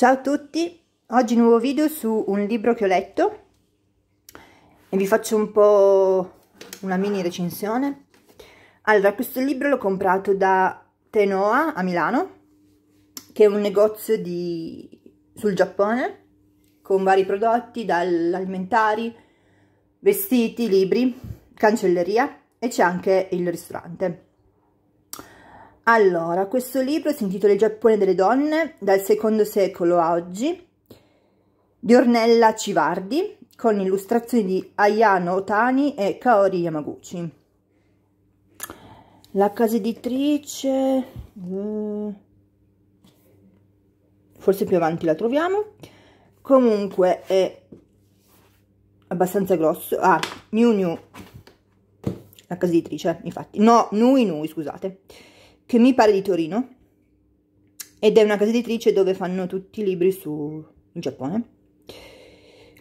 Ciao a tutti, oggi nuovo video su un libro che ho letto e vi faccio un po' una mini recensione. Allora, questo libro l'ho comprato da Tenoa a Milano, che è un negozio di... sul Giappone, con vari prodotti, dall'alimentari, vestiti, libri, cancelleria e c'è anche il ristorante. Allora, questo libro si intitola Il Giappone delle donne dal secondo secolo a oggi di Ornella Civardi con illustrazioni di Ayano Otani e Kaori Yamaguchi. La casa editrice... Eh, forse più avanti la troviamo. Comunque è abbastanza grosso. Ah, New New. La casa editrice, infatti. No, Nui Nui, scusate che mi pare di Torino, ed è una casa editrice dove fanno tutti i libri su in Giappone.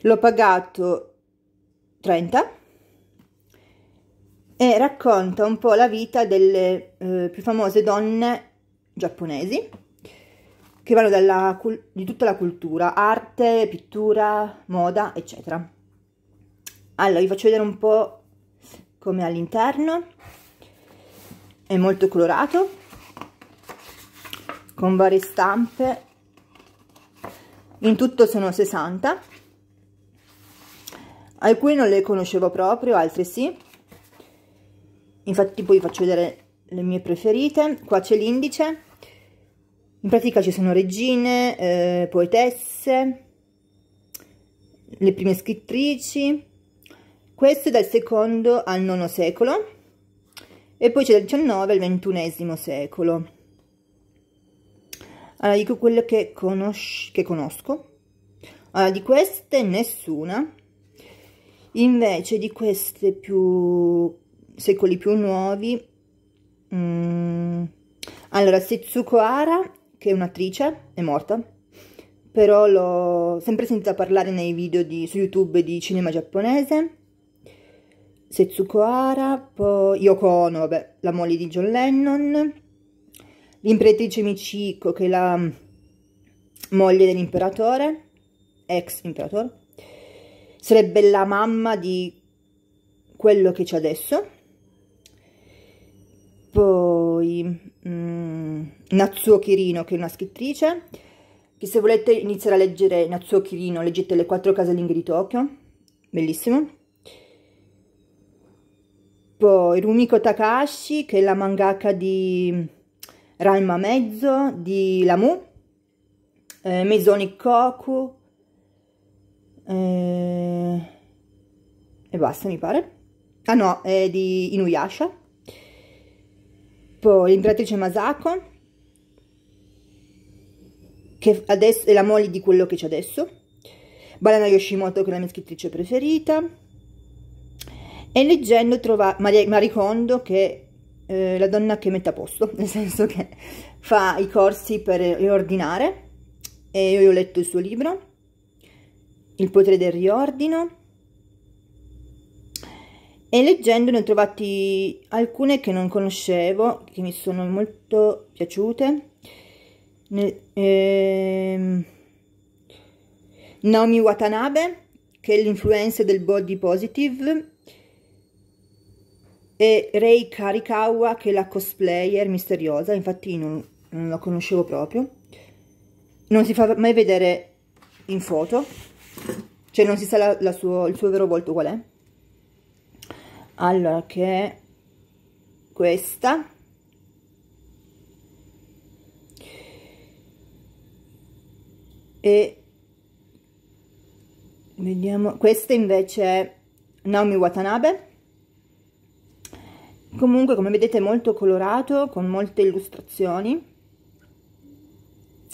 L'ho pagato 30 e racconta un po' la vita delle eh, più famose donne giapponesi che vanno dalla, di tutta la cultura, arte, pittura, moda, eccetera. Allora, vi faccio vedere un po' come all'interno è molto colorato con varie stampe in tutto sono 60 alcune non le conoscevo proprio altre sì infatti poi faccio vedere le mie preferite qua c'è l'indice in pratica ci sono regine eh, poetesse le prime scrittrici questo è dal secondo al nono secolo e poi c'è dal XIX al XXI secolo. Allora, dico quelle che, conosco. Che conosco. Allora, di queste nessuna, invece di queste più secoli più nuovi, mh, mm, allora Setsuko Hara, che è un'attrice, è morta, però l'ho sempre sentita parlare nei video di, su YouTube di cinema giapponese, Setsuko Ara, poi Yoko Ono, vabbè, la moglie di John Lennon, l'imperatrice Michiko che è la moglie dell'imperatore, ex imperatore, sarebbe la mamma di quello che c'è adesso, poi mm, Natsuo Kirino che è una scrittrice, che se volete iniziare a leggere Natsuo Kirino leggete Le quattro casalinghe di Tokyo, bellissimo, poi Rumiko Takashi che è la mangaka di mm, Ranma Mezzo, di Lamu, eh, Mezoni Koku eh, e basta mi pare. Ah no, è di Inuyasha. Poi l'imperatrice Masako che adesso è la moglie di quello che c'è adesso. Balana Yoshimoto che è la mia scrittrice preferita. E leggendo trova Maria Maricondo che è eh, la donna che mette a posto, nel senso che fa i corsi per riordinare e io ho letto il suo libro, Il potere del riordino e leggendo ne ho trovati alcune che non conoscevo, che mi sono molto piaciute. Ne, ehm, Naomi Watanabe, che è l'influenza del body positive e Rei Karikawa che è la cosplayer misteriosa, infatti non, non la conoscevo proprio. Non si fa mai vedere in foto, cioè non si sa la, la suo, il suo vero volto qual è. Allora, che è questa. E vediamo, questa invece è Naomi Watanabe comunque come vedete è molto colorato con molte illustrazioni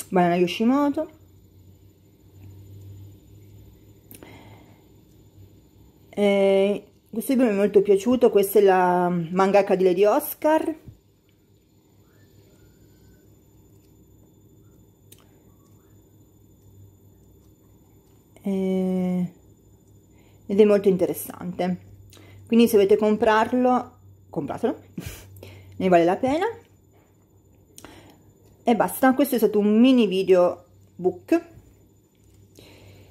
banana yoshimoto e eh, questo libro mi è molto piaciuto questa è la mangaka di Lady Oscar eh, ed è molto interessante quindi se volete comprarlo compratelo, ne vale la pena. E basta, questo è stato un mini video book.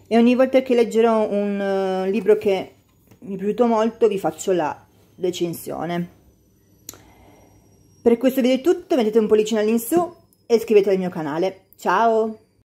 E ogni volta che leggerò un uh, libro che mi è piaciuto molto vi faccio la recensione. Per questo video è tutto, mettete un pollice all'insù e iscrivetevi al mio canale. Ciao!